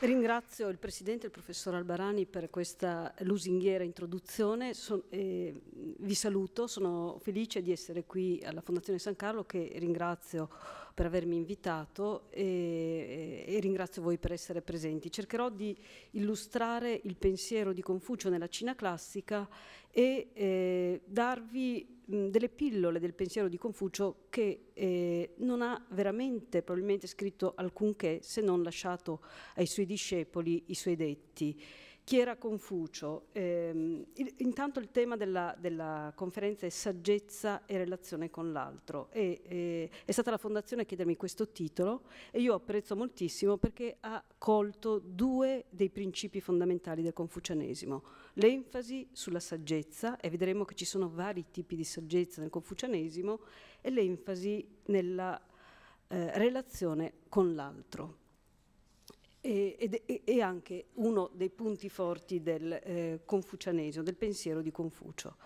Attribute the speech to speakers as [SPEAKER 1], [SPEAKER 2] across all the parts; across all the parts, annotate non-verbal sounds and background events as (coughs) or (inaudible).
[SPEAKER 1] Ringrazio il Presidente, il Professor Albarani, per questa lusinghiera introduzione. So, eh, vi saluto, sono felice di essere qui alla Fondazione San Carlo che ringrazio per avermi invitato e, e, ringrazio voi per essere presenti. Cercherò di illustrare il pensiero di Confucio nella Cina classica e eh, darvi mh, delle pillole del pensiero di Confucio che eh, non ha veramente probabilmente scritto alcunché se non lasciato ai suoi discepoli i suoi detti chi era Confucio? Eh, il, intanto il tema della, della, conferenza è saggezza e relazione con l'altro e, e, è stata la fondazione a chiedermi questo titolo e io apprezzo moltissimo perché ha colto due dei principi fondamentali del confucianesimo, l'enfasi sulla saggezza e vedremo che ci sono vari tipi di saggezza nel confucianesimo e l'enfasi nella eh, relazione con l'altro. E, ed, è anche uno dei punti forti del eh, confucianesimo, del pensiero di Confucio.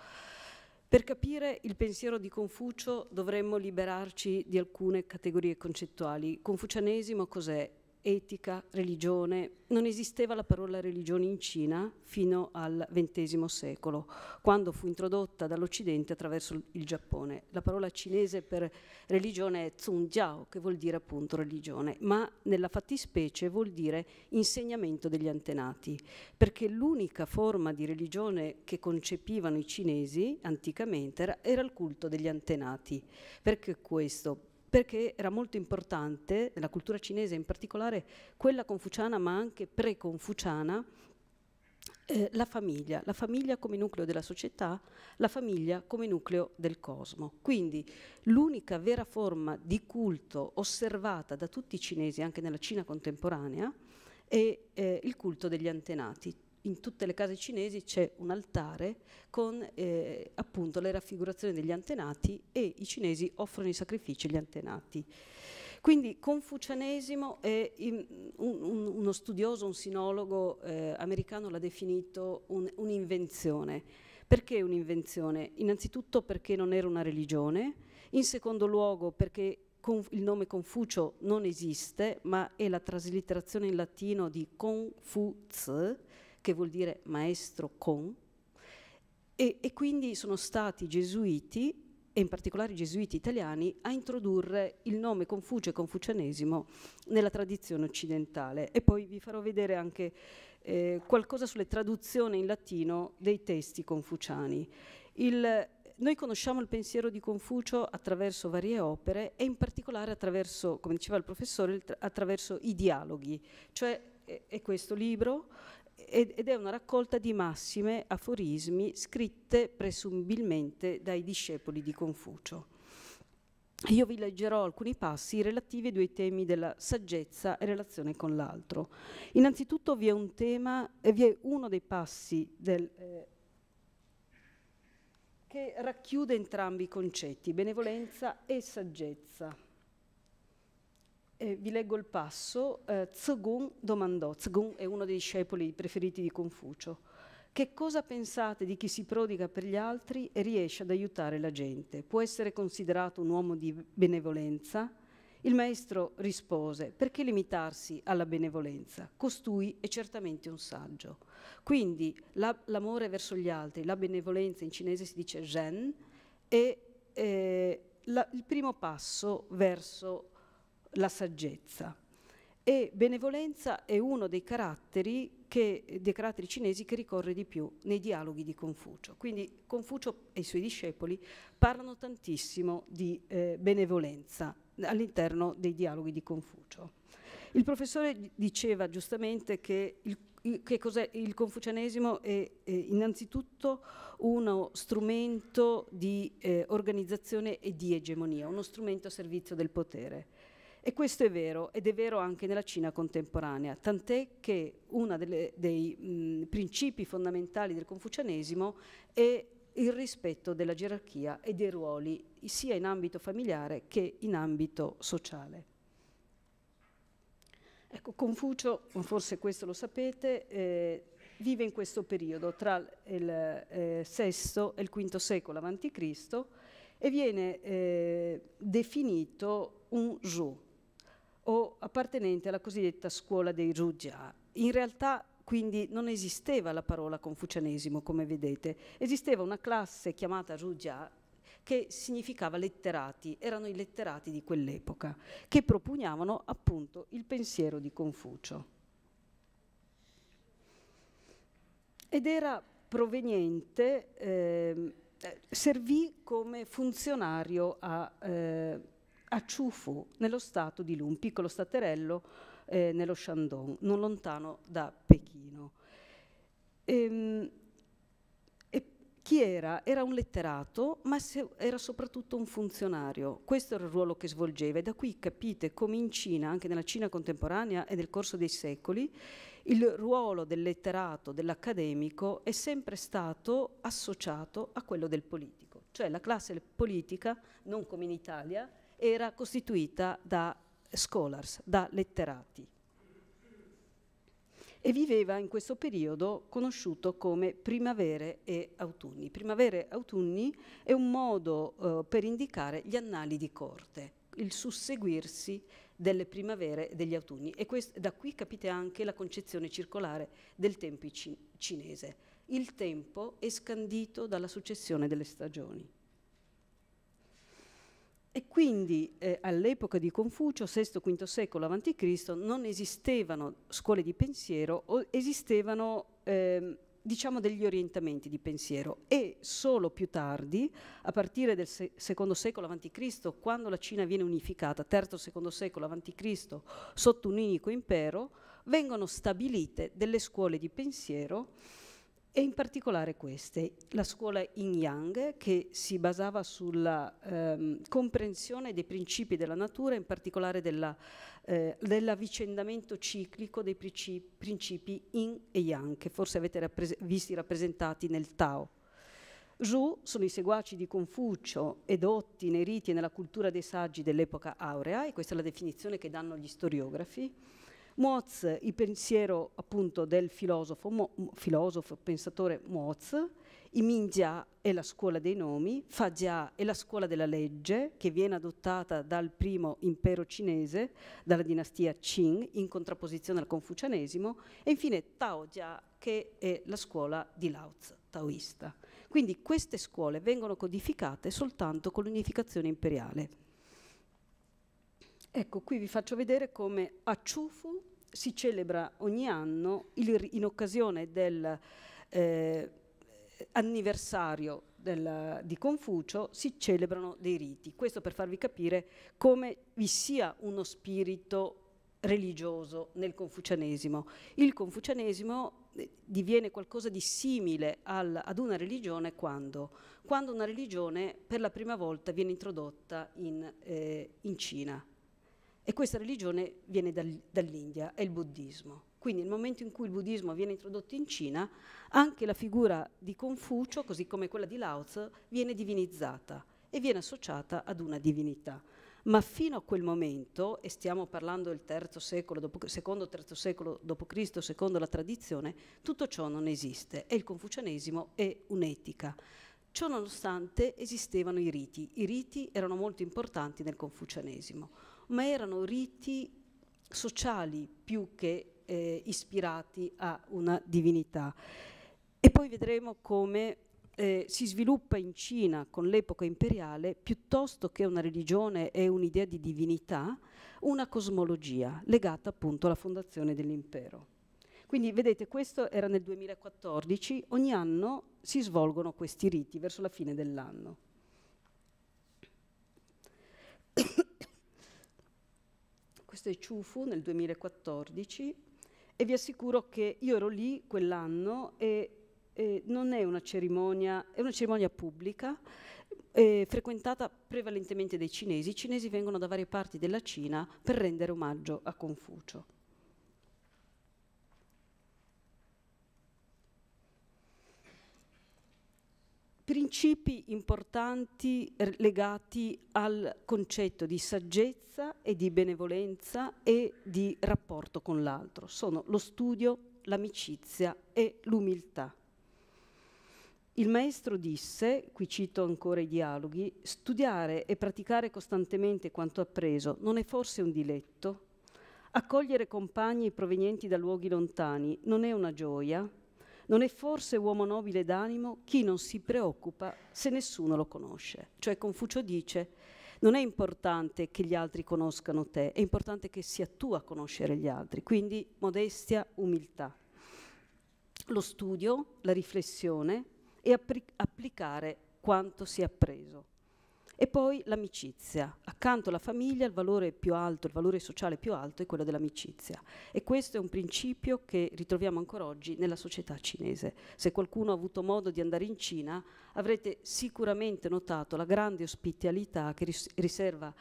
[SPEAKER 1] Per capire il pensiero di Confucio dovremmo liberarci di alcune categorie concettuali. Confucianesimo cos'è? etica, religione. Non esisteva la parola religione in Cina fino al XX secolo, quando fu introdotta dall'Occidente attraverso il Giappone. La parola cinese per religione è zunjiao, che vuol dire appunto religione, ma nella fattispecie vuol dire insegnamento degli antenati, perché l'unica forma di religione che concepivano i cinesi anticamente era, era il culto degli antenati. Perché questo? perché era molto importante, nella cultura cinese in particolare, quella confuciana ma anche pre-confuciana, eh, la famiglia, la famiglia come nucleo della società, la famiglia come nucleo del cosmo. Quindi l'unica vera forma di culto osservata da tutti i cinesi, anche nella Cina contemporanea, è eh, il culto degli antenati in tutte le case cinesi c'è un altare con eh, appunto le raffigurazioni degli antenati e i cinesi offrono i sacrifici agli antenati. Quindi confucianesimo, è in, un, un, uno studioso, un sinologo eh, americano l'ha definito un'invenzione. Un perché un'invenzione? Innanzitutto perché non era una religione, in secondo luogo perché il nome Confucio non esiste, ma è la traslitterazione in latino di Confuz, che vuol dire maestro con, e, e quindi sono stati i gesuiti, e in particolare i gesuiti italiani, a introdurre il nome Confucio e Confucianesimo nella tradizione occidentale. E poi vi farò vedere anche eh, qualcosa sulle traduzioni in latino dei testi confuciani. Il, noi conosciamo il pensiero di Confucio attraverso varie opere e in particolare attraverso, come diceva il professore, attraverso i dialoghi, cioè è questo libro ed è una raccolta di massime, aforismi, scritte presumibilmente dai discepoli di Confucio. Io vi leggerò alcuni passi relativi ai due temi della saggezza e relazione con l'altro. Innanzitutto vi è un tema, eh, vi è uno dei passi del, eh, che racchiude entrambi i concetti, benevolenza e saggezza. Eh, vi leggo il passo. Eh, Zgung domandò, Zgung è uno dei discepoli preferiti di Confucio, che cosa pensate di chi si prodiga per gli altri e riesce ad aiutare la gente? Può essere considerato un uomo di benevolenza? Il maestro rispose, perché limitarsi alla benevolenza? Costui è certamente un saggio. Quindi l'amore la, verso gli altri, la benevolenza in cinese si dice zhen, è eh, la, il primo passo verso la saggezza. E benevolenza è uno dei caratteri, che, dei caratteri cinesi che ricorre di più nei dialoghi di Confucio. Quindi Confucio e i suoi discepoli parlano tantissimo di eh, benevolenza all'interno dei dialoghi di Confucio. Il professore diceva giustamente che il che cos'è il confucianesimo è, è, innanzitutto uno strumento di eh, organizzazione e di egemonia, uno strumento a servizio del potere. E questo è vero, ed è vero anche nella Cina contemporanea, tant'è che uno dei mh, principi fondamentali del confucianesimo è il rispetto della gerarchia e dei ruoli, sia in ambito familiare che in ambito sociale. Ecco, Confucio, forse questo lo sapete, eh, vive in questo periodo tra il eh, VI e il V secolo a.C. e viene eh, definito un Zhu, o appartenente alla cosiddetta scuola dei Ruggia. In realtà quindi non esisteva la parola confucianesimo, come vedete, esisteva una classe chiamata Ruggia che significava letterati, erano i letterati di quell'epoca, che propugnavano appunto il pensiero di Confucio. Ed era proveniente, ehm, eh, servì come funzionario a eh, a Chufu, nello stato di Lu, un piccolo staterello eh, nello Shandong, non lontano da Pechino. Ehm, chi era? Era un letterato, ma era soprattutto un funzionario. Questo era il ruolo che svolgeva e da qui capite come in Cina, anche nella Cina contemporanea e nel corso dei secoli, il ruolo del letterato, dell'accademico è sempre stato associato a quello del politico. Cioè la classe politica, non come in Italia, era costituita da scholars, da letterati e viveva in questo periodo conosciuto come primavere e autunni. Primavere e autunni è un modo eh, per indicare gli annali di corte, il susseguirsi delle primavere e degli autunni e questo, da qui capite anche la concezione circolare del tempo cinese. Il tempo è scandito dalla successione delle stagioni. E quindi eh, all'epoca di Confucio, VI-V secolo a.C., non esistevano scuole di pensiero, esistevano eh, diciamo degli orientamenti di pensiero e solo più tardi, a partire del se- secondo secolo a.C., quando la Cina viene unificata, terzo-secondo secolo a.C., sotto un unico impero, vengono stabilite delle scuole di pensiero e in particolare queste, la scuola Yin Yang che si basava sulla ehm, comprensione dei principi della natura, in particolare della, eh, dell'avvicendamento ciclico dei principi, principi Yin e Yang, che forse avete rappres- visti rappresentati nel Tao. Zhu sono i seguaci di Confucio edotti nei riti e nella cultura dei saggi dell'epoca aurea, e questa è la definizione che danno gli storiografi Moz, il pensiero appunto del filosofo, mo, filosofo pensatore Moz, i è la scuola dei nomi, Fajia è la scuola della legge che viene adottata dal primo impero cinese, dalla dinastia Qing, in contrapposizione al confucianesimo, e infine Taojia che è la scuola di Lao taoista. Quindi queste scuole vengono codificate soltanto con l'unificazione imperiale. Ecco, qui vi faccio vedere come a Ciufu si celebra ogni anno il, in occasione del eh, anniversario del, di Confucio si celebrano dei riti. Questo per farvi capire come vi sia uno spirito religioso nel confucianesimo. Il confucianesimo eh, diviene qualcosa di simile al, ad una religione quando? quando? una religione per la prima volta viene introdotta in, eh, in Cina, e questa religione viene dal, dall'India, è il buddismo. Quindi nel momento in cui il buddismo viene introdotto in Cina, anche la figura di Confucio, così come quella di Lao Tzu, viene divinizzata e viene associata ad una divinità. Ma fino a quel momento, e stiamo parlando del terzo secolo, dopo, secondo terzo secolo d.C., secondo la tradizione, tutto ciò non esiste e il confucianesimo è un'etica. Ciò nonostante esistevano i riti. I riti erano molto importanti nel confucianesimo ma erano riti sociali più che eh, ispirati a una divinità. E poi vedremo come eh, si sviluppa in Cina con l'epoca imperiale, piuttosto che una religione e un'idea di divinità, una cosmologia legata appunto alla fondazione dell'impero. Quindi vedete, questo era nel 2014, ogni anno si svolgono questi riti verso la fine dell'anno. questo è Ciufu nel 2014 e vi assicuro che io ero lì quell'anno e, e non è una cerimonia, è una cerimonia pubblica eh, frequentata prevalentemente dai cinesi. I cinesi vengono da varie parti della Cina per rendere omaggio a Confucio. principi importanti eh, legati al concetto di saggezza e di benevolenza e di rapporto con l'altro. Sono lo studio, l'amicizia e l'umiltà. Il maestro disse, qui cito ancora i dialoghi, studiare e praticare costantemente quanto appreso non è forse un diletto? Accogliere compagni provenienti da luoghi lontani non è una gioia? Non è forse uomo nobile d'animo chi non si preoccupa se nessuno lo conosce. Cioè Confucio dice, non è importante che gli altri conoscano te, è importante che sia tu a conoscere gli altri. Quindi modestia, umiltà. Lo studio, la riflessione e applicare quanto si è appreso. E poi l'amicizia. Accanto alla famiglia il valore più alto, il valore sociale più alto è quello dell'amicizia. E questo è un principio che ritroviamo ancora oggi nella società cinese. Se qualcuno ha avuto modo di andare in Cina avrete sicuramente notato la grande ospitalità che ris riserva,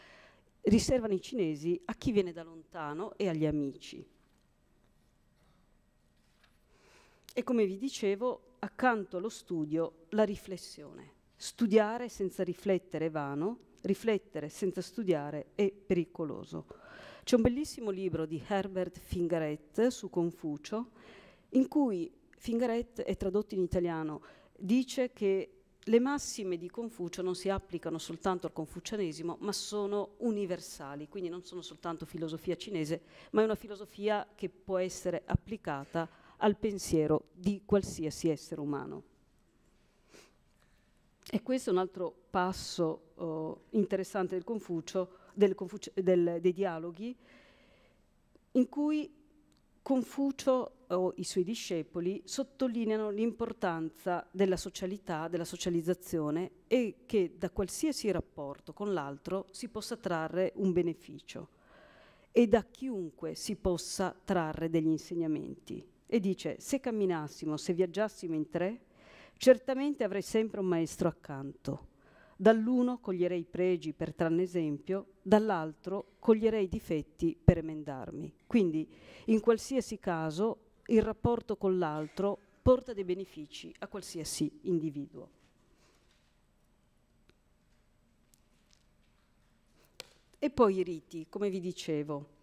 [SPEAKER 1] riservano i cinesi a chi viene da lontano e agli amici. E come vi dicevo, accanto allo studio, la riflessione Studiare senza riflettere è vano, riflettere senza studiare è pericoloso. C'è un bellissimo libro di Herbert Fingaret su Confucio, in cui Fingaret è tradotto in italiano, dice che le massime di Confucio non si applicano soltanto al confucianesimo, ma sono universali, quindi non sono soltanto filosofia cinese, ma è una filosofia che può essere applicata al pensiero di qualsiasi essere umano. E questo è un altro passo oh, interessante del Confucio, del Confucio del, dei dialoghi, in cui Confucio o i suoi discepoli sottolineano l'importanza della socialità, della socializzazione e che da qualsiasi rapporto con l'altro si possa trarre un beneficio e da chiunque si possa trarre degli insegnamenti. E dice, se camminassimo, se viaggiassimo in tre, Certamente avrei sempre un maestro accanto. Dall'uno coglierei i pregi per tranne esempio, dall'altro coglierei i difetti per emendarmi. Quindi, in qualsiasi caso, il rapporto con l'altro porta dei benefici a qualsiasi individuo. E poi i riti, come vi dicevo.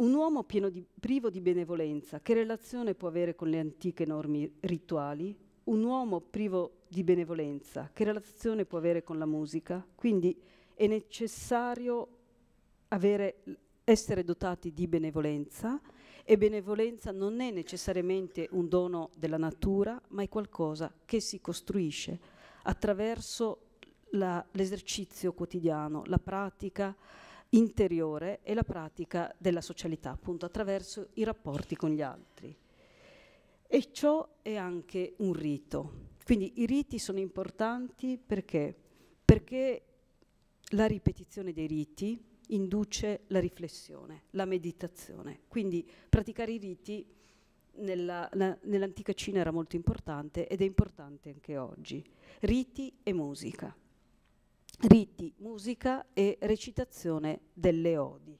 [SPEAKER 1] Un uomo di, privo di benevolenza, che relazione può avere con le antiche norme rituali? Un uomo privo di benevolenza, che relazione può avere con la musica? Quindi è necessario avere, essere dotati di benevolenza e benevolenza non è necessariamente un dono della natura, ma è qualcosa che si costruisce attraverso l'esercizio quotidiano, la pratica, interiore e la pratica della socialità, appunto attraverso i rapporti con gli altri. E ciò è anche un rito. Quindi i riti sono importanti perché? Perché la ripetizione dei riti induce la riflessione, la meditazione. Quindi praticare i riti nell'antica Cina era molto importante ed è importante anche oggi. Riti e musica riti, musica e recitazione delle odi.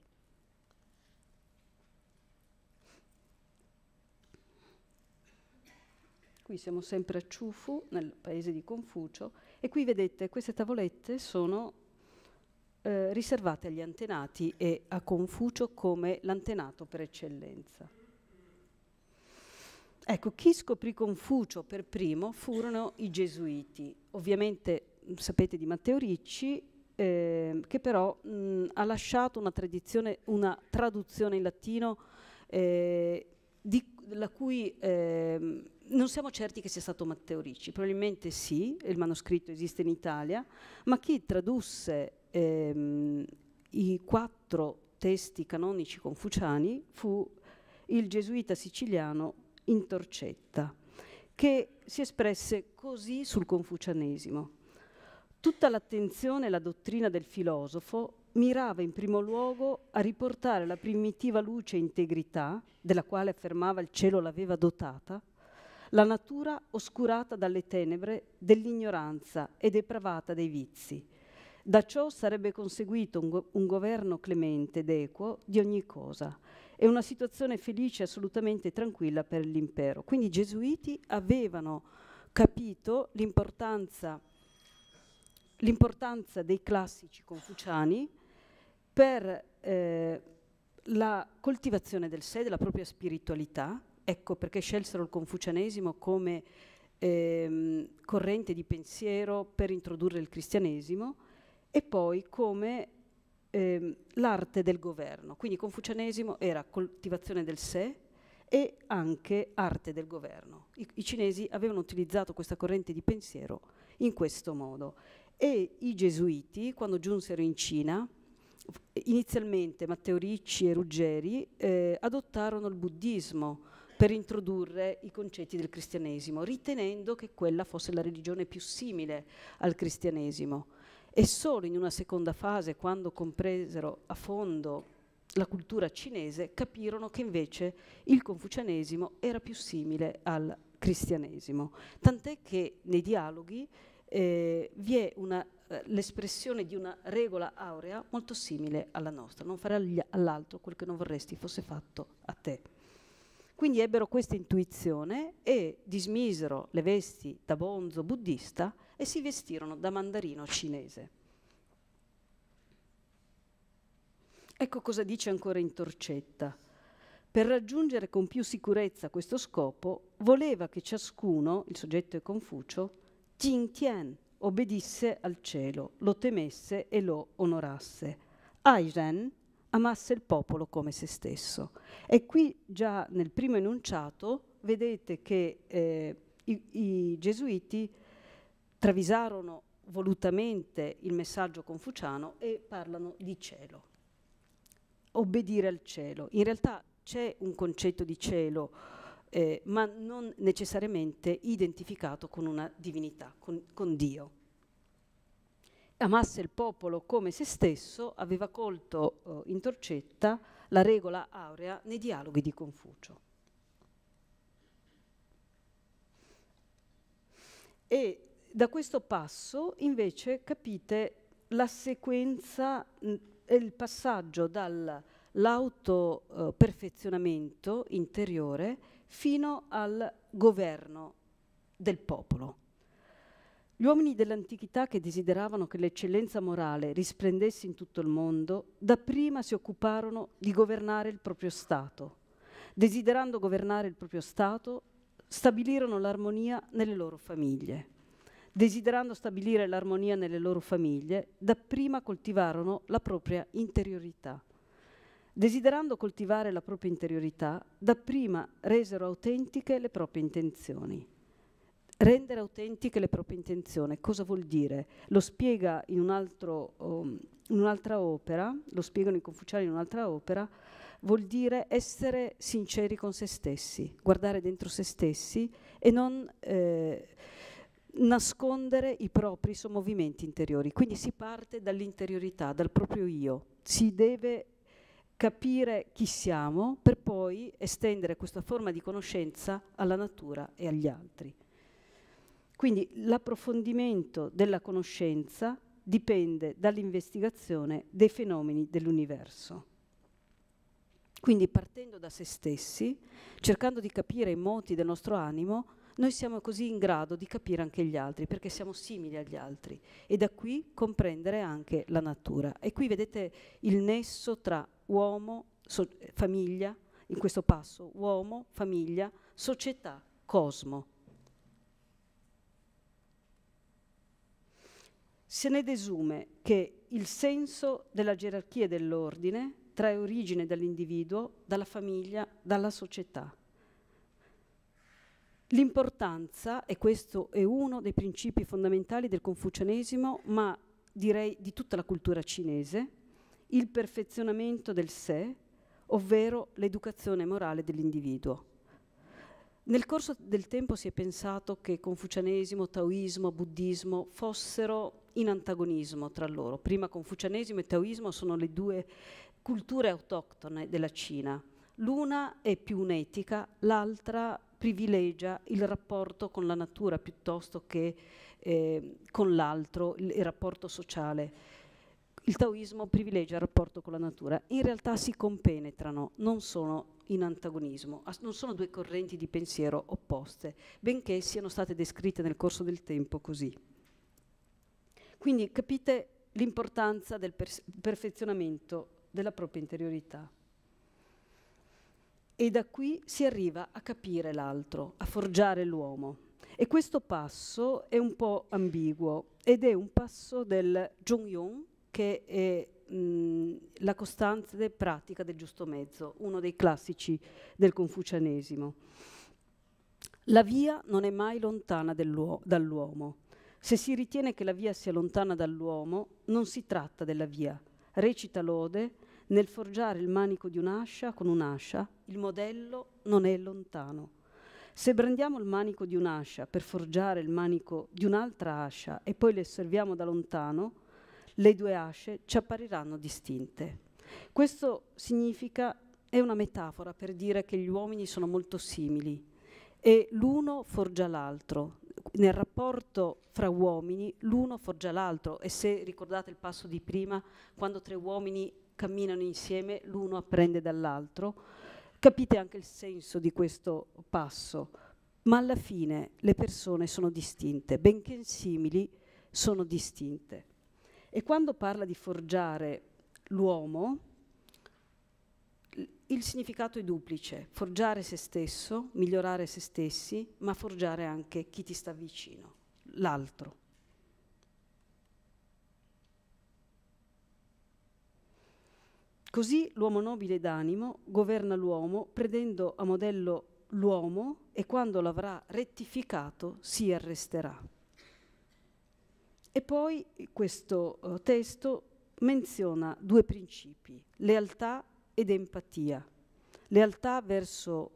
[SPEAKER 1] Qui siamo sempre a Ciufu, nel paese di Confucio, e qui vedete queste tavolette sono eh, riservate agli antenati e a Confucio come l'antenato per eccellenza. Ecco, chi scoprì Confucio per primo furono i gesuiti. Ovviamente sapete di Matteo Ricci, eh, che però mh, ha lasciato una, tradizione, una, traduzione in latino eh, di, la cui eh, non siamo certi che sia stato Matteo Ricci, probabilmente sì, il manoscritto esiste in Italia, ma chi tradusse ehm, i quattro testi canonici confuciani fu il gesuita siciliano Intorcetta, che si espresse così sul confucianesimo. Tutta l'attenzione e la dottrina del filosofo mirava in primo luogo a riportare la primitiva luce e integrità, della quale affermava il cielo l'aveva dotata, la natura oscurata dalle tenebre dell'ignoranza e depravata dei vizi. Da ciò sarebbe conseguito un, go un governo clemente ed equo di ogni cosa e una situazione felice e assolutamente tranquilla per l'impero. Quindi i gesuiti avevano capito l'importanza l'importanza dei classici confuciani per eh, la coltivazione del sé, della propria spiritualità, ecco perché scelsero il confucianesimo come ehm, corrente di pensiero per introdurre il cristianesimo e poi come ehm, l'arte del governo. Quindi confucianesimo era coltivazione del sé e anche arte del governo. I, I cinesi avevano utilizzato questa corrente di pensiero in questo modo e i gesuiti, quando giunsero in Cina, inizialmente Matteo Ricci e Ruggeri eh, adottarono il buddismo per introdurre i concetti del cristianesimo, ritenendo che quella fosse la religione più simile al cristianesimo. E solo in una seconda fase, quando compresero a fondo la cultura cinese, capirono che invece il confucianesimo era più simile al cristianesimo. Tant'è che nei dialoghi eh, vi è una, eh, l'espressione di una regola aurea molto simile alla nostra, non fare all'altro quel che non vorresti fosse fatto a te. Quindi ebbero questa intuizione e dismisero le vesti da bonzo buddista e si vestirono da mandarino cinese. Ecco cosa dice ancora in Torcetta. Per raggiungere con più sicurezza questo scopo, voleva che ciascuno, il soggetto è Confucio, Jingtian obbedisse al cielo, lo temesse e lo onorasse. Airen amasse il popolo come se stesso. E qui già nel primo enunciato vedete che eh, i, i gesuiti travisarono volutamente il messaggio confuciano e parlano di cielo. Obbedire al cielo. In realtà c'è un concetto di cielo eh, ma non necessariamente identificato con una divinità, con, con Dio. Amasse il popolo come se stesso, aveva colto eh, in torcetta la regola aurea nei dialoghi di Confucio. E da questo passo invece capite la sequenza mm, il passaggio dall'autoperfezionamento oh, interiore fino al governo del popolo. Gli uomini dell'antichità che desideravano che l'eccellenza morale risplendesse in tutto il mondo, dapprima si occuparono di governare il proprio Stato. Desiderando governare il proprio Stato, stabilirono l'armonia nelle loro famiglie. Desiderando stabilire l'armonia nelle loro famiglie, dapprima coltivarono la propria interiorità desiderando coltivare la propria interiorità, dapprima resero autentiche le proprie intenzioni. Rendere autentiche le proprie intenzioni, cosa vuol dire? Lo spiega in, un altro, um, in un'altra opera, lo spiegano i confuciani in un'altra opera, vuol dire essere sinceri con se stessi, guardare dentro se stessi e non eh, nascondere i propri sommovimenti interiori. Quindi si parte dall'interiorità, dal proprio io, si deve capire chi siamo per poi estendere questa forma di conoscenza alla natura e agli altri. Quindi l'approfondimento della conoscenza dipende dall'investigazione dei fenomeni dell'universo. Quindi partendo da se stessi, cercando di capire i moti del nostro animo, noi siamo così in grado di capire anche gli altri, perché siamo simili agli altri e da qui comprendere anche la natura. E qui vedete il nesso tra uomo, so, famiglia, in questo passo, uomo, famiglia, società, cosmo. Se ne desume che il senso della gerarchia dell'ordine trae origine dall'individuo, dalla famiglia, dalla società. L'importanza, e questo è uno dei principi fondamentali del confucianesimo, ma direi di tutta la cultura cinese, il perfezionamento del sé, ovvero l'educazione morale dell'individuo. Nel corso del tempo si è pensato che confucianesimo, taoismo, buddismo fossero in antagonismo tra loro. Prima confucianesimo e taoismo sono le due culture autoctone della Cina. L'una è più unetica, l'altra privilegia il rapporto con la natura piuttosto che eh, con l'altro, il, il rapporto sociale. Il taoismo privilegia il rapporto con la natura, in realtà si compenetrano, non sono in antagonismo, non sono due correnti di pensiero opposte, benché siano state descritte nel corso del tempo così. Quindi capite l'importanza del perfezionamento della propria interiorità. E da qui si arriva a capire l'altro, a forgiare l'uomo. E questo passo è un po' ambiguo ed è un passo del Zhongyong, che è la costante pratica del giusto mezzo, uno dei classici del confucianesimo. La via non è mai lontana dall'uomo. Se si ritiene che la via sia lontana dall'uomo, non si tratta della via. Recita Lode, nel forgiare il manico di un'ascia con un'ascia, il modello non è lontano. Se brandiamo il manico di un'ascia per forgiare il manico di un'altra ascia e poi le osserviamo da lontano, le due asce ci appariranno distinte. Questo significa, è una metafora per dire che gli uomini sono molto simili e l'uno forgia l'altro. Nel rapporto fra uomini l'uno forgia l'altro e se ricordate il passo di prima, quando tre uomini camminano insieme l'uno apprende dall'altro, capite anche il senso di questo passo. Ma alla fine le persone sono distinte, benché simili sono distinte. E quando parla di forgiare l'uomo, il significato è duplice, forgiare se stesso, migliorare se stessi, ma forgiare anche chi ti sta vicino, l'altro. Così l'uomo nobile d'animo governa l'uomo prendendo a modello l'uomo e quando l'avrà rettificato si arresterà. E poi eh, questo eh, testo menziona due principi, lealtà ed empatia. Lealtà verso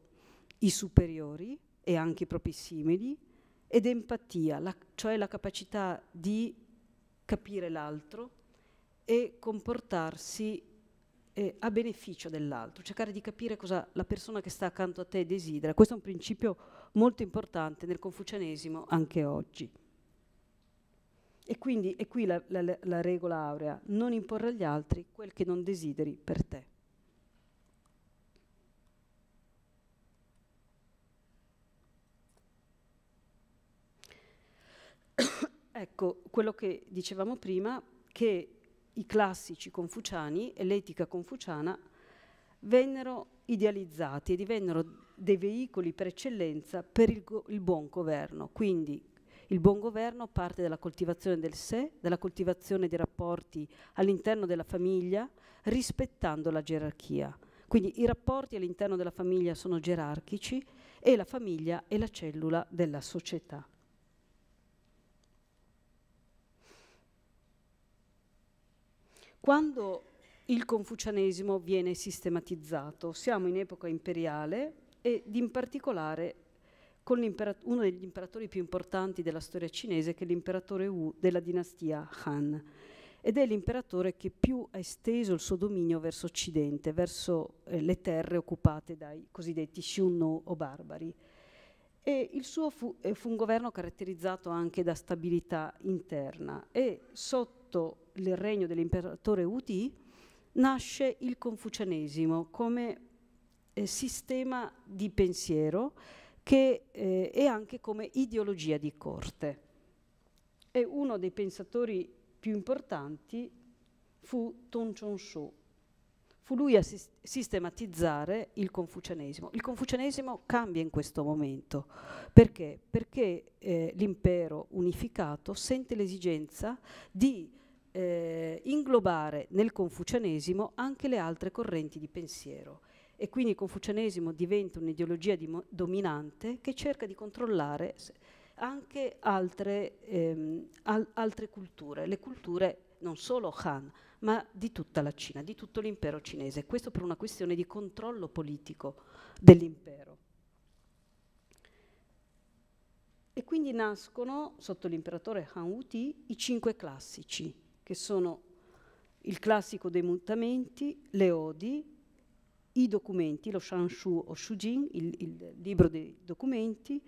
[SPEAKER 1] i superiori e anche i propri simili ed empatia, la, cioè la capacità di capire l'altro e comportarsi eh, a beneficio dell'altro, cercare di capire cosa la persona che sta accanto a te desidera. Questo è un principio molto importante nel confucianesimo anche oggi. E quindi è qui la, la, la regola aurea, non imporre agli altri quel che non desideri per te. (coughs) Ecco, quello che dicevamo prima, che i classici confuciani e l'etica confuciana vennero idealizzati e divennero dei veicoli per eccellenza per il, il buon governo, quindi il buon governo parte dalla coltivazione del sé, dalla coltivazione dei rapporti all'interno della famiglia, rispettando la gerarchia. Quindi i rapporti all'interno della famiglia sono gerarchici e la famiglia è la cellula della società. Quando il confucianesimo viene sistematizzato, siamo in epoca imperiale ed in particolare con uno degli imperatori più importanti della storia cinese, che è l'imperatore Wu della dinastia Han. Ed è l'imperatore che più ha esteso il suo dominio verso occidente, verso eh, le terre occupate dai cosiddetti Xiongnu o barbari. E il suo fu, eh, fu un governo caratterizzato anche da stabilità interna e sotto il regno dell'imperatore Wu Ti nasce il confucianesimo come eh, sistema di pensiero che eh, è anche come ideologia di corte. E uno dei pensatori più importanti fu Ton Chon-shu. Fu lui a sistematizzare il confucianesimo. Il confucianesimo cambia in questo momento. Perché? Perché eh, l'impero unificato sente l'esigenza di eh, inglobare nel confucianesimo anche le altre correnti di pensiero e quindi il confucianesimo diventa un'ideologia dominante che cerca di controllare anche altre, ehm, al altre culture, le culture non solo Han, ma di tutta la Cina, di tutto l'impero cinese. Questo per una questione di controllo politico dell'impero. E quindi nascono, sotto l'imperatore Han Wuti, i cinque classici, che sono il classico dei mutamenti, le odi, i documenti, lo Shanshu o Shujin, il, il libro dei documenti,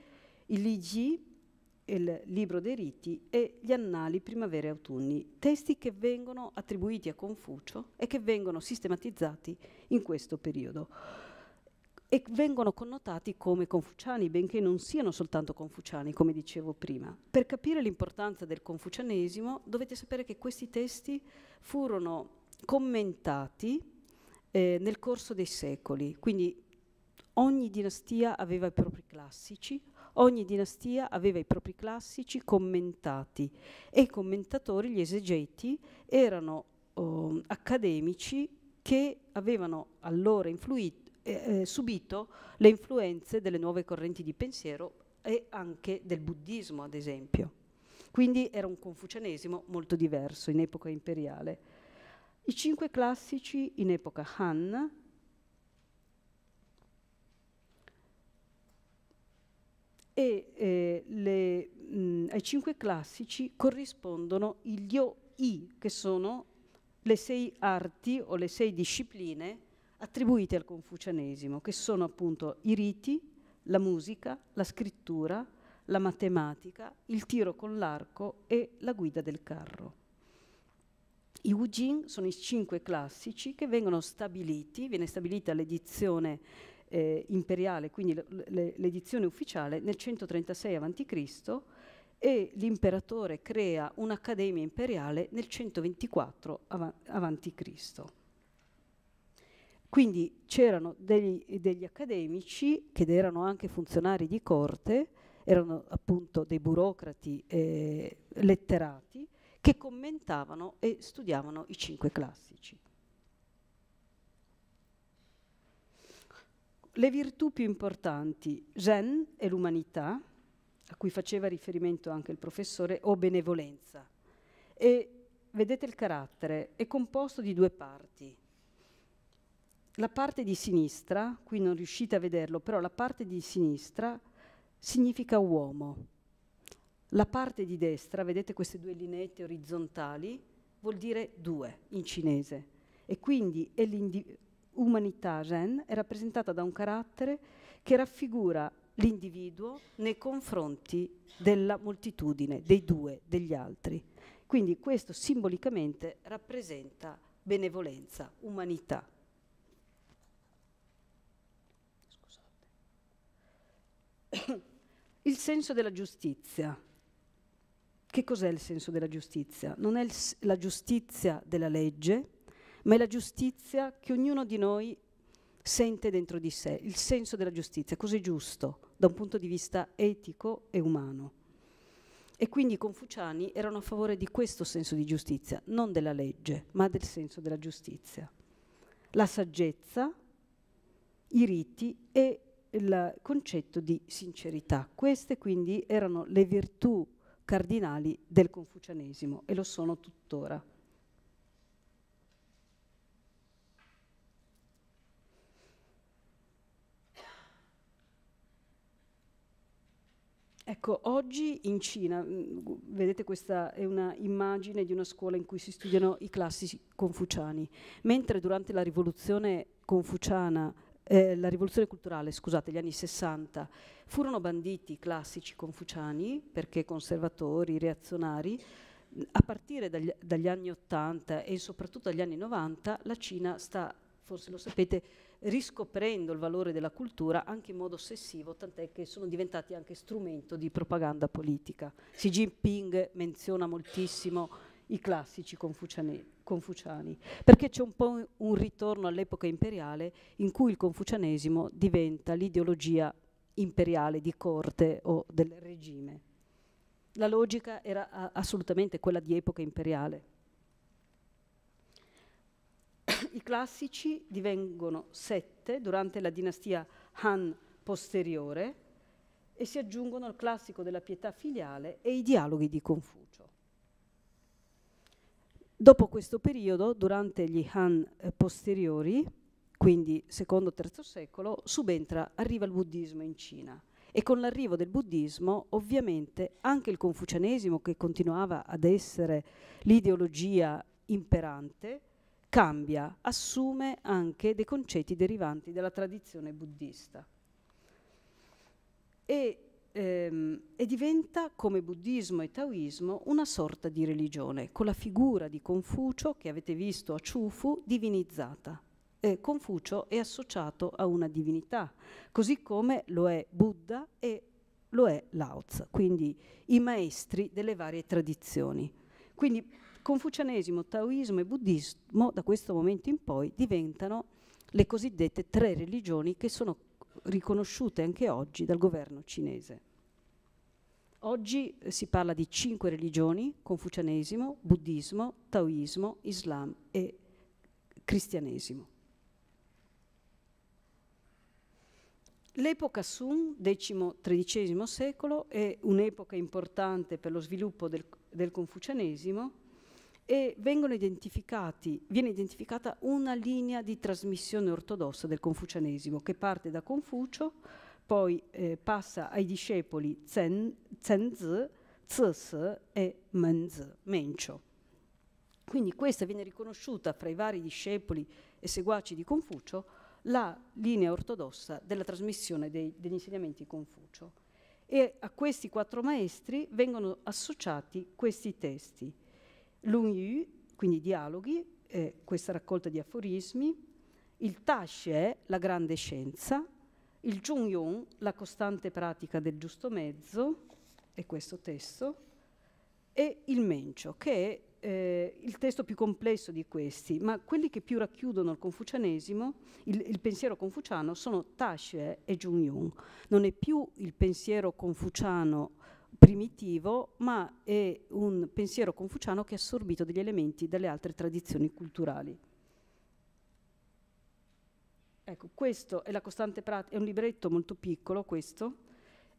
[SPEAKER 1] il Li Ji, il libro dei riti e gli annali primavera e autunni, testi che vengono attribuiti a Confucio e che vengono sistematizzati in questo periodo e vengono connotati come confuciani, benché non siano soltanto confuciani, come dicevo prima. Per capire l'importanza del confucianesimo dovete sapere che questi testi furono commentati eh, nel corso dei secoli. Quindi ogni dinastia aveva i propri classici, ogni dinastia aveva i propri classici commentati e i commentatori, gli esegeti, erano oh, accademici che avevano allora influito, eh, eh, subito le influenze delle nuove correnti di pensiero e anche del buddismo, ad esempio. Quindi era un confucianesimo molto diverso in epoca imperiale. I cinque classici in epoca Han e eh, le, mh, mm, ai cinque classici corrispondono gli Lyo-i, che sono le sei arti o le sei discipline attribuite al confucianesimo, che sono appunto i riti, la musica, la scrittura, la matematica, il tiro con l'arco e la guida del carro. I Ujin sono i cinque classici che vengono stabiliti, viene stabilita l'edizione eh, imperiale, quindi l'edizione ufficiale, nel 136 a.C. e l'imperatore crea un'accademia imperiale nel 124 a.C. Quindi c'erano degli, degli accademici che erano anche funzionari di corte, erano appunto dei burocrati eh, letterati, che commentavano e studiavano i cinque classici. Le virtù più importanti, Zen e l'umanità, a cui faceva riferimento anche il professore, o benevolenza. E vedete il carattere, è composto di due parti. La parte di sinistra, qui non riuscite a vederlo, però la parte di sinistra significa uomo, la parte di destra, vedete queste due lineette orizzontali, vuol dire due in cinese e quindi è l'umanità Zen è rappresentata da un carattere che raffigura l'individuo nei confronti della moltitudine, dei due, degli altri. Quindi questo simbolicamente rappresenta benevolenza, umanità. Scusate. (coughs) Il senso della giustizia. Che cos'è il senso della giustizia? Non è il, la giustizia della legge, ma è la giustizia che ognuno di noi sente dentro di sé, il senso della giustizia, cos'è giusto da un punto di vista etico e umano. E quindi i confuciani erano a favore di questo senso di giustizia, non della legge, ma del senso della giustizia. La saggezza, i riti e il concetto di sincerità. Queste quindi erano le virtù cardinali del confucianesimo e lo sono tuttora. Ecco, oggi in Cina, mm, vedete questa è una immagine di una scuola in cui si studiano i classici confuciani, mentre durante la rivoluzione confuciana, eh, la rivoluzione culturale, scusate, gli anni 60, Furono banditi i classici confuciani perché conservatori, reazionari. A partire dagli, dagli anni 80 e soprattutto dagli anni 90 la Cina sta, forse lo sapete, riscoprendo il valore della cultura anche in modo ossessivo, tant'è che sono diventati anche strumento di propaganda politica. Xi Jinping menziona moltissimo i classici confuciani, perché c'è un po' un ritorno all'epoca imperiale in cui il confucianesimo diventa l'ideologia imperiale, di corte o del regime. La logica era assolutamente quella di epoca imperiale. I classici divengono sette durante la dinastia Han posteriore e si aggiungono al classico della pietà filiale e i dialoghi di Confucio. Dopo questo periodo, durante gli Han eh, posteriori, quindi secondo terzo secolo, subentra, arriva il buddismo in Cina. E con l'arrivo del buddismo, ovviamente, anche il confucianesimo, che continuava ad essere l'ideologia imperante, cambia, assume anche dei concetti derivanti dalla tradizione buddista. E, ehm, e diventa, come buddismo e taoismo, una sorta di religione, con la figura di Confucio, che avete visto a Chufu, divinizzata eh, Confucio è associato a una divinità, così come lo è Buddha e lo è Lao Tzu, quindi i maestri delle varie tradizioni. Quindi confucianesimo, taoismo e buddismo da questo momento in poi diventano le cosiddette tre religioni che sono riconosciute anche oggi dal governo cinese. Oggi eh, si parla di cinque religioni, confucianesimo, buddismo, taoismo, islam e cristianesimo. L'epoca Sun, X-XIII secolo, è un'epoca importante per lo sviluppo del, del confucianesimo e viene identificata una linea di trasmissione ortodossa del confucianesimo che parte da Confucio, poi eh, passa ai discepoli Zen, Zenzi, Zese e Menzi, Mencio. Quindi questa viene riconosciuta fra i vari discepoli e seguaci di Confucio la linea ortodossa della trasmissione dei, degli insegnamenti di Confucio. E a questi quattro maestri vengono associati questi testi, Lung Yu, quindi dialoghi, eh, questa raccolta di aforismi, il Ta Tashi, la grande scienza, il Jung Yong, la costante pratica del giusto mezzo, è questo testo, e il Mencio, che è eh, il testo più complesso di questi, ma quelli che più racchiudono il confucianesimo, il, il pensiero confuciano, sono Tashi e Jung Yun. Non è più il pensiero confuciano primitivo, ma è un pensiero confuciano che ha assorbito degli elementi dalle altre tradizioni culturali. Ecco, questo è la costante pratica, è un libretto molto piccolo questo,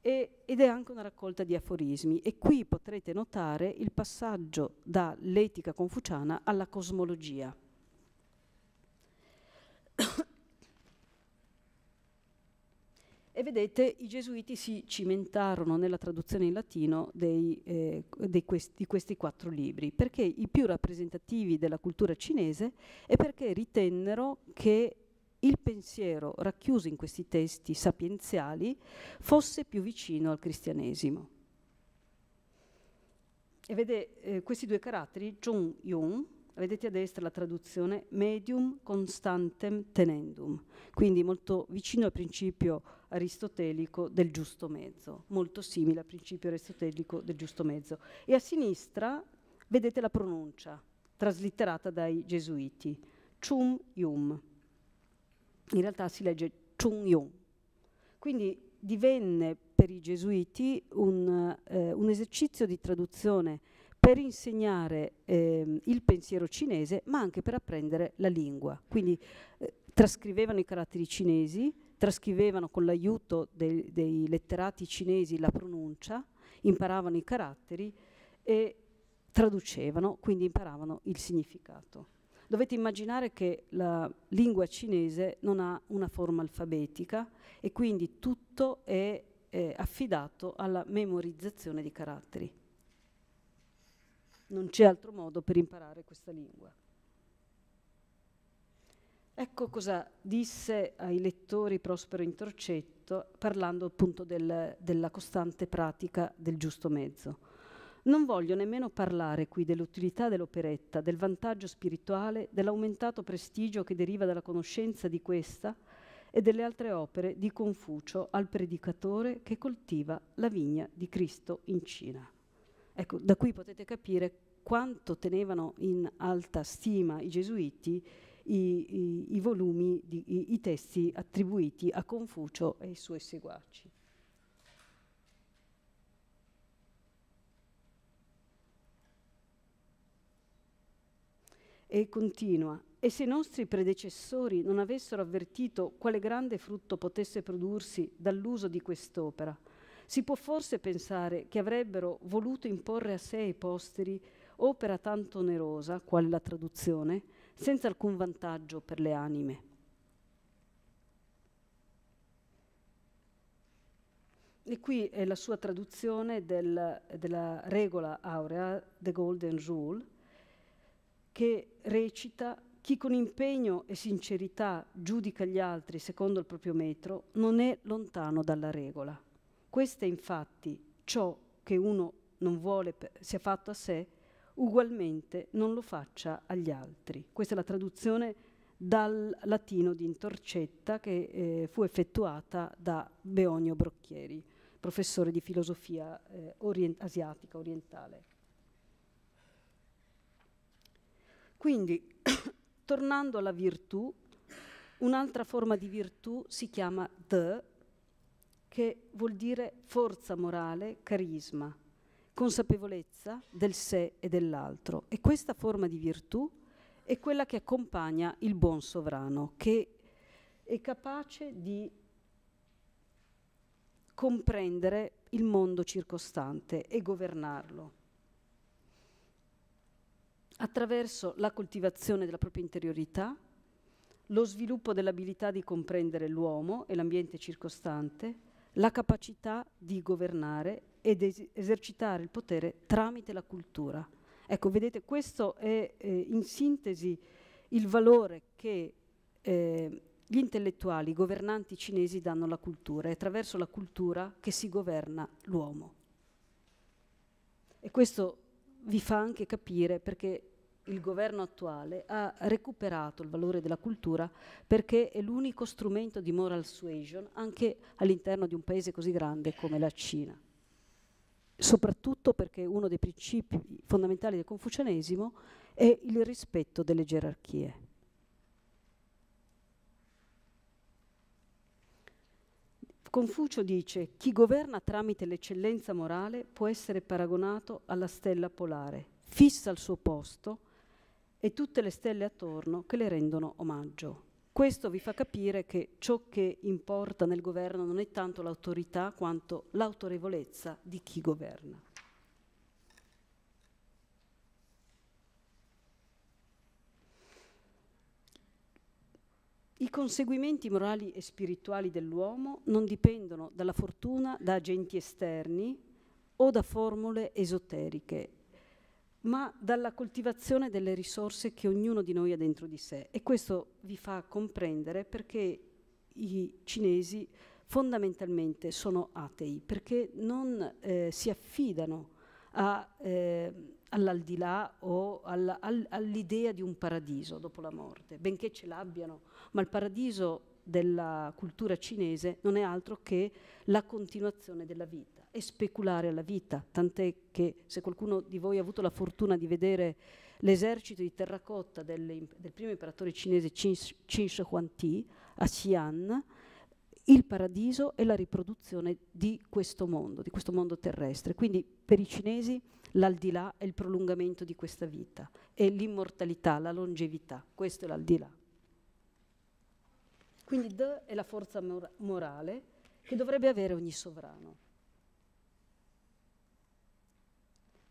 [SPEAKER 1] e, ed è anche una raccolta di aforismi e qui potrete notare il passaggio dall'etica confuciana alla cosmologia. E vedete, i gesuiti si cimentarono nella traduzione in latino dei, eh, di, questi, di questi quattro libri, perché i più rappresentativi della cultura cinese e perché ritennero che il pensiero racchiuso in questi testi sapienziali fosse più vicino al cristianesimo. E vede eh, questi due caratteri, Jung Jung, vedete a destra la traduzione medium constantem tenendum, quindi molto vicino al principio aristotelico del giusto mezzo, molto simile al principio aristotelico del giusto mezzo. E a sinistra vedete la pronuncia, traslitterata dai gesuiti, Chum Yum in realtà si legge Chung-Yung. Quindi divenne per i gesuiti un, eh, un esercizio di traduzione per insegnare eh, il pensiero cinese, ma anche per apprendere la lingua. Quindi eh, trascrivevano i caratteri cinesi, trascrivevano con l'aiuto dei, dei letterati cinesi la pronuncia, imparavano i caratteri e traducevano, quindi imparavano il significato dovete immaginare che la lingua cinese non ha una forma alfabetica e quindi tutto è eh, affidato alla memorizzazione di caratteri. Non c'è altro modo per imparare questa lingua. Ecco cosa disse ai lettori Prospero Intorcetto parlando appunto del, della costante pratica del giusto mezzo. Non voglio nemmeno parlare qui dell'utilità dell'operetta, del vantaggio spirituale, dell'aumentato prestigio che deriva dalla conoscenza di questa e delle altre opere di Confucio al predicatore che coltiva la vigna di Cristo in Cina. Ecco, da qui potete capire quanto tenevano in alta stima i gesuiti i, i, i volumi, di, i, i testi attribuiti a Confucio e ai suoi seguaci. E continua, e se i nostri predecessori non avessero avvertito quale grande frutto potesse prodursi dall'uso di quest'opera, si può forse pensare che avrebbero voluto imporre a sé e posteri opera tanto onerosa, quale la traduzione, senza alcun vantaggio per le anime. E qui è la sua traduzione del, della regola aurea, The Golden Rule, che recita chi con impegno e sincerità giudica gli altri secondo il proprio metro non è lontano dalla regola. Questo è infatti ciò che uno non vuole sia fatto a sé, ugualmente non lo faccia agli altri. Questa è la traduzione dal latino di Intorcetta che eh, fu effettuata da Beonio Brocchieri, professore di filosofia eh, orient asiatica orientale. Quindi, (coughs) tornando alla virtù, un'altra forma di virtù si chiama de, che vuol dire forza morale, carisma, consapevolezza del sé e dell'altro. E questa forma di virtù è quella che accompagna il buon sovrano, che è capace di comprendere il mondo circostante e governarlo attraverso la coltivazione della propria interiorità, lo sviluppo dell'abilità di comprendere l'uomo e l'ambiente circostante, la capacità di governare ed es- esercitare il potere tramite la cultura. Ecco, vedete, questo è eh, in sintesi il valore che eh, gli intellettuali, i governanti cinesi danno alla cultura, è attraverso la cultura che si governa l'uomo. E questo vi fa anche capire perché il governo attuale ha recuperato il valore della cultura perché è l'unico strumento di moral suasion anche all'interno di un paese così grande come la Cina. Soprattutto perché uno dei principi fondamentali del confucianesimo è il rispetto delle gerarchie. Confucio dice chi governa tramite l'eccellenza morale può essere paragonato alla stella polare, fissa al suo posto e tutte le stelle attorno che le rendono omaggio. Questo vi fa capire che ciò che importa nel governo non è tanto l'autorità quanto l'autorevolezza di chi governa. I conseguimenti morali e spirituali dell'uomo non dipendono dalla fortuna, da agenti esterni o da formule esoteriche, ma dalla coltivazione delle risorse che ognuno di noi ha dentro di sé. E questo vi fa comprendere perché i cinesi fondamentalmente sono atei, perché non eh, si affidano eh, all'aldilà o alla, al, all'idea di un paradiso dopo la morte, benché ce l'abbiano, ma il paradiso della cultura cinese non è altro che la continuazione della vita e speculare alla vita, tant'è che se qualcuno di voi ha avuto la fortuna di vedere l'esercito di terracotta del, del primo imperatore cinese Qin, Qin Shi Huangdi a Xi'an, il paradiso è la riproduzione di questo mondo, di questo mondo terrestre. Quindi per i cinesi l'aldilà è il prolungamento di questa vita, è l'immortalità, la longevità, questo è l'aldilà. Quindi D è la forza mor- morale che dovrebbe avere ogni sovrano.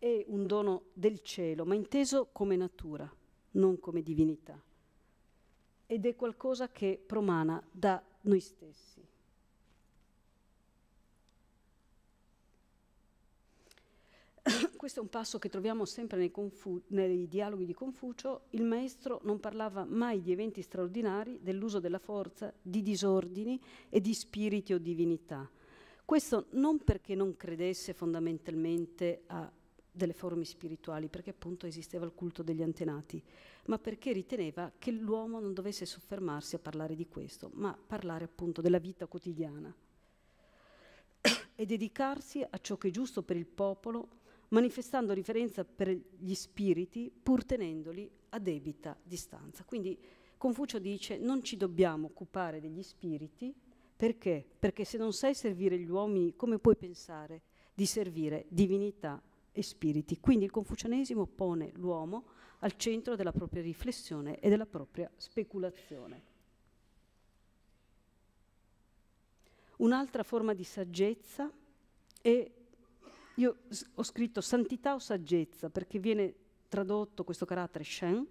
[SPEAKER 1] è un dono del cielo, ma inteso come natura, non come divinità. Ed è qualcosa che promana da noi stessi. (coughs) Questo è un passo che troviamo sempre nei, Confu- nei, dialoghi di Confucio. Il maestro non parlava mai di eventi straordinari, dell'uso della forza, di disordini e di spiriti o divinità. Questo non perché non credesse fondamentalmente a delle forme spirituali, perché appunto esisteva il culto degli antenati, ma perché riteneva che l'uomo non dovesse soffermarsi a parlare di questo, ma parlare appunto della vita quotidiana e dedicarsi a ciò che è giusto per il popolo, manifestando riferenza per gli spiriti, pur tenendoli a debita distanza. Quindi Confucio dice non ci dobbiamo occupare degli spiriti, perché? Perché se non sai servire gli uomini, come puoi pensare di servire divinità e spiriti. Quindi il confucianesimo pone l'uomo al centro della propria riflessione e della propria speculazione. Un'altra forma di saggezza è, io ho scritto santità o saggezza perché viene tradotto questo carattere Shen,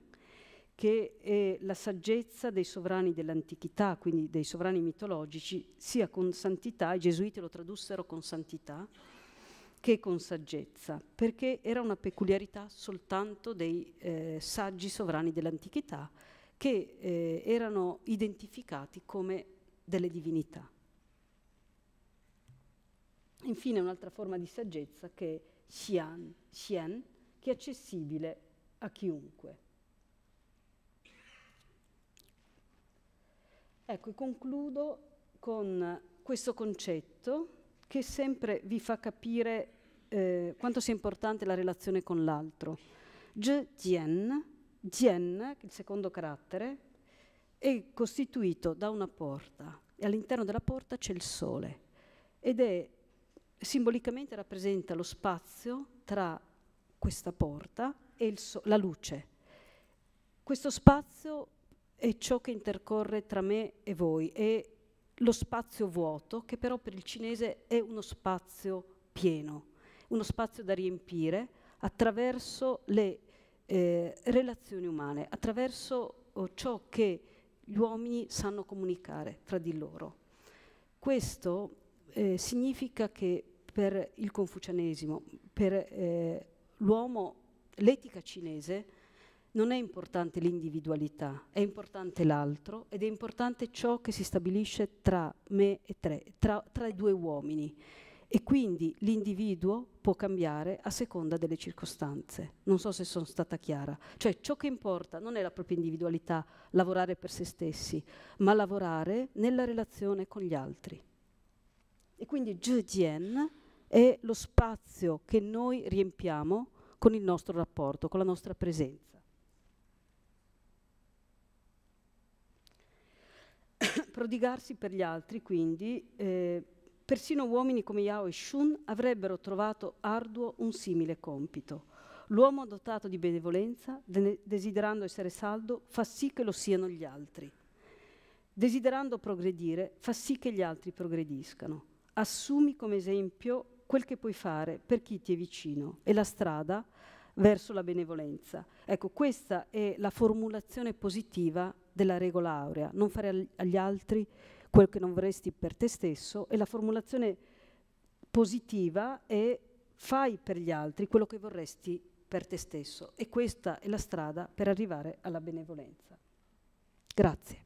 [SPEAKER 1] che è la saggezza dei sovrani dell'antichità, quindi dei sovrani mitologici, sia con santità, i gesuiti lo tradussero con santità, che con saggezza, perché era una peculiarità soltanto dei eh, saggi sovrani dell'antichità che eh, erano identificati come delle divinità. Infine un'altra forma di saggezza che è Xian, Xian che è accessibile a chiunque. Ecco, concludo con questo concetto che sempre vi fa capire eh, quanto sia importante la relazione con l'altro. Zhe Jian, tien, il secondo carattere, è costituito da una porta e all'interno della porta c'è il sole ed è simbolicamente rappresenta lo spazio tra questa porta e so la luce. Questo spazio è ciò che intercorre tra me e voi, è lo spazio vuoto che però per il cinese è uno spazio pieno uno spazio da riempire attraverso le eh, relazioni umane, attraverso oh, ciò che gli uomini sanno comunicare tra di loro. Questo eh, significa che per il confucianesimo, per eh, l'uomo, l'etica cinese, non è importante l'individualità, è importante l'altro ed è importante ciò che si stabilisce tra me e te, tra, tra i due uomini. E quindi l'individuo può cambiare a seconda delle circostanze. Non so se sono stata chiara. Cioè ciò che importa non è la propria individualità, lavorare per se stessi, ma lavorare nella relazione con gli altri. E quindi Zhejian è lo spazio che noi riempiamo con il nostro rapporto, con la nostra presenza. (coughs) Prodigarsi per gli altri, quindi... Eh, Persino uomini come Yao e Shun avrebbero trovato arduo un simile compito. L'uomo dotato di benevolenza, desiderando essere saldo, fa sì che lo siano gli altri. Desiderando progredire, fa sì che gli altri progrediscano. Assumi come esempio quel che puoi fare per chi ti è vicino e la strada verso la benevolenza. Ecco, questa è la formulazione positiva della regola aurea, non fare agli altri quel che non vorresti per te stesso e la formulazione positiva è fai per gli altri quello che vorresti per te stesso e questa è la strada per arrivare alla benevolenza. Grazie.